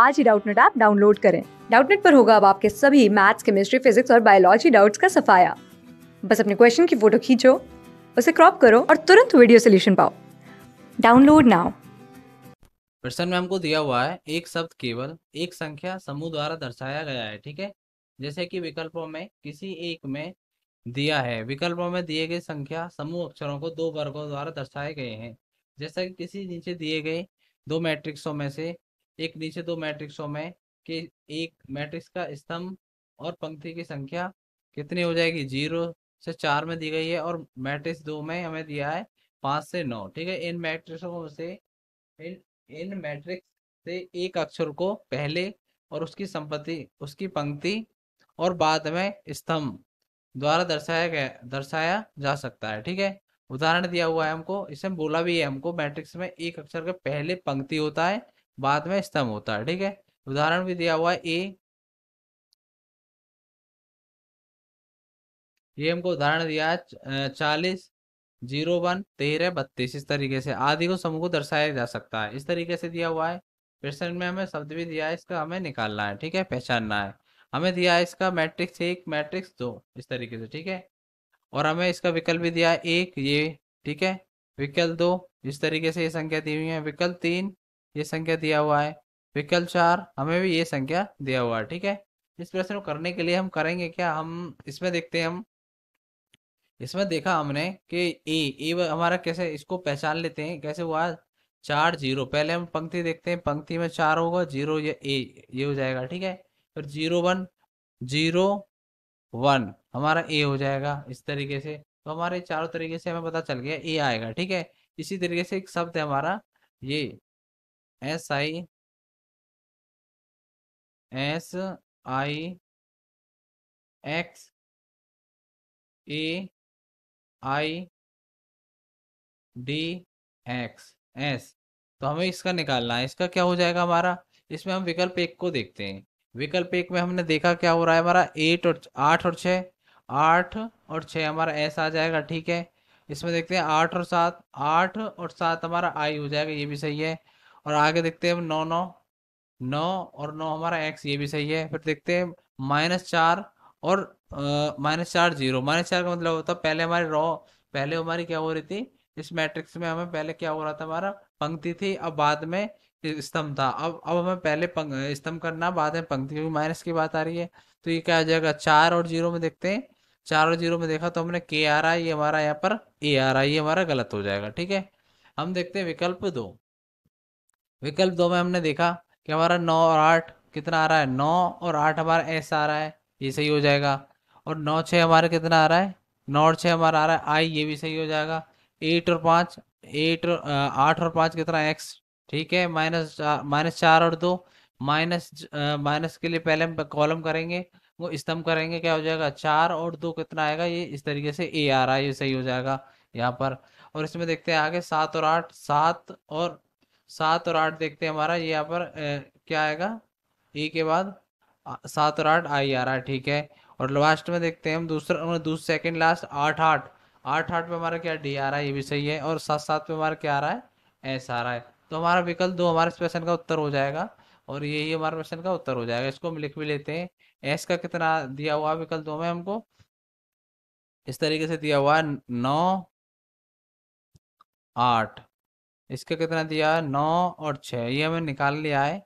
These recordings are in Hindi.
आज ही डाउटनेट ऐप डाउनलोड करें डाउटनेट पर होगा अब आपके सभी मैथ्स केमिस्ट्री फिजिक्स और बायोलॉजी डाउट्स का सफाया बस अपने क्वेश्चन की फोटो खींचो उसे क्रॉप करो और तुरंत वीडियो सोल्यूशन पाओ डाउनलोड नाउ प्रश्न में हमको दिया हुआ है एक शब्द केवल एक संख्या समूह द्वारा दर्शाया गया है ठीक है जैसे कि विकल्पों में किसी एक में दिया है विकल्पों में दिए गए संख्या समूह अक्षरों को दो वर्गों द्वारा दर्शाए गए हैं जैसे कि किसी नीचे दिए गए दो मैट्रिक्सों में से एक नीचे दो मैट्रिक्सों में कि एक मैट्रिक्स का स्तंभ और पंक्ति की संख्या कितनी हो जाएगी जीरो से चार में दी गई है और मैट्रिक्स दो में हमें दिया है पाँच से नौ ठीक है इन मैट्रिक्सों से इन इन मैट्रिक्स से एक अक्षर को पहले और उसकी संपत्ति उसकी पंक्ति और बाद में स्तंभ द्वारा दर्शाया गया दर्शाया जा सकता है ठीक है उदाहरण दिया हुआ है हमको इसमें बोला भी है हमको मैट्रिक्स में एक अक्षर का पहले पंक्ति होता है बाद में स्तंभ होता है ठीक है उदाहरण भी दिया हुआ है ए ये हमको उदाहरण दिया चालीस जीरो वन तेरह बत्तीस इस तरीके से आदि को समूह को दर्शाया जा सकता है इस तरीके से दिया हुआ है प्रश्न में हमें शब्द भी दिया है इसका हमें निकालना है ठीक है पहचानना है हमें दिया है इसका मैट्रिक्स एक मैट्रिक्स दो इस तरीके से ठीक है और हमें इसका विकल्प भी दिया है एक ये ठीक है विकल्प दो इस तरीके से ये संख्या दी हुई है विकल्प तीन ये संख्या दिया हुआ है विकल्प चार हमें भी ये संख्या दिया हुआ है ठीक है इस प्रश्न को करने के लिए हम करेंगे क्या हम इसमें देखते हैं हम इसमें देखा हमने कि ए ए हमारा कैसे इसको पहचान लेते हैं कैसे हुआ चार जीरो पहले हम पंक्ति देखते हैं पंक्ति में चार होगा जीरो ये ए ये हो जाएगा ठीक है फिर जीरो वन जीरो वन हमारा ए हो जाएगा इस तरीके से तो हमारे चारों तरीके से हमें पता चल गया ए आएगा ठीक है इसी तरीके से एक शब्द है हमारा ये S I S I X A I D X S तो हमें इसका निकालना है इसका क्या हो जाएगा हमारा इसमें हम विकल्प एक को देखते हैं विकल्प एक में हमने देखा क्या हो रहा है हमारा एट और आठ और छः आठ और छः हमारा एस आ जाएगा ठीक है इसमें देखते हैं आठ और सात आठ और सात हमारा आई हो जाएगा ये भी सही है और आगे देखते हैं नौ नौ नौ और नौ हमारा एक्स ये भी सही है फिर देखते हैं माइनस चार और माइनस चार जीरो माइनस चार का मतलब होता है पहले हमारी रॉ पहले हमारी क्या हो रही थी इस मैट्रिक्स में हमें पहले क्या हो रहा था हमारा पंक्ति थी अब बाद में स्तंभ था अब अब हमें पहले स्तंभ करना बाद में पंक्ति क्योंकि माइनस की बात आ रही है तो ये क्या हो जाएगा चार और जीरो में देखते हैं चार और जीरो में देखा तो हमने के आ रहा है ये हमारा यहाँ पर ए आ रहा है ये हमारा गलत हो जाएगा ठीक है हम देखते हैं विकल्प दो विकल्प दो में हमने देखा कि हमारा नौ और आठ कितना आ रहा है नौ और आठ हमारा एस आ रहा है ये सही हो जाएगा और नौ छः हमारा कितना आ रहा है नौ और छः हमारा आ रहा है आई ये भी सही हो जाएगा एट और पाँच एट और आठ और पाँच कितना एक्स ठीक है माइनस माइनस चार और दो माइनस माइनस के लिए पहले हम कॉलम करेंगे वो स्तंभ करेंगे क्या हो जाएगा चार और दो कितना आएगा ये इस तरीके से ए आ रहा है ये सही हो जाएगा यहाँ पर और इसमें देखते हैं आगे सात और आठ सात और सात और आठ देखते हैं हमारा ये यहाँ पर ए, क्या आएगा ई के बाद सात और आठ आई आ रहा है ठीक है और लास्ट में देखते हैं हम दूसरा दूसरे सेकेंड लास्ट आठ आठ आठ आठ पे हमारा क्या डी आ रहा है ये भी सही है और सात सात पे हमारा क्या आ रहा है एस आ रहा है तो हमारा विकल्प दो हमारे इस क्वेश्चन का उत्तर हो जाएगा और यही हमारे क्वेश्चन का उत्तर हो जाएगा इसको हम लिख भी लेते हैं एस का कितना दिया हुआ विकल्प दो में हमको इस तरीके से दिया हुआ है नौ आठ इसका कितना दिया है नौ और छः ये हमें निकाल लिया है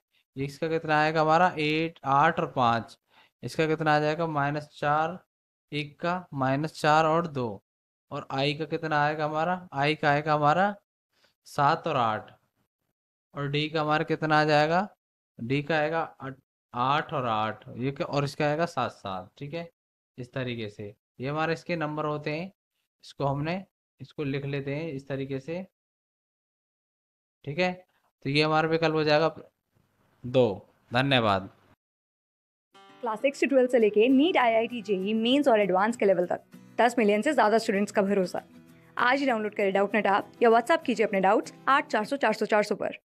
इसका कितना आएगा हमारा एट आठ और पाँच इसका कितना आ जाएगा माइनस चार एक का माइनस चार और दो और आई का कितना आएगा हमारा आई का आएगा हमारा सात और आठ और डी का हमारा कितना आ जाएगा डी का आएगा आठ और आठ ये और इसका आएगा सात सात ठीक है इस तरीके से ये हमारे इसके नंबर होते हैं इसको हमने इसको लिख लेते हैं इस तरीके से ठीक है तो ये हमारा विकल्प हो जाएगा दो धन्यवाद क्लास सिक्स से ट्वेल्थ से लेके NEET I I T JEE mains और एडवांस के लेवल तक दस मिलियन से ज़्यादा स्टूडेंट्स का भरोसा आज ही डाउनलोड करें डाउट नेट ऐप या व्हाट्सअप कीजिए अपने डाउट्स आठ चार सौ चार सौ चार सौ पर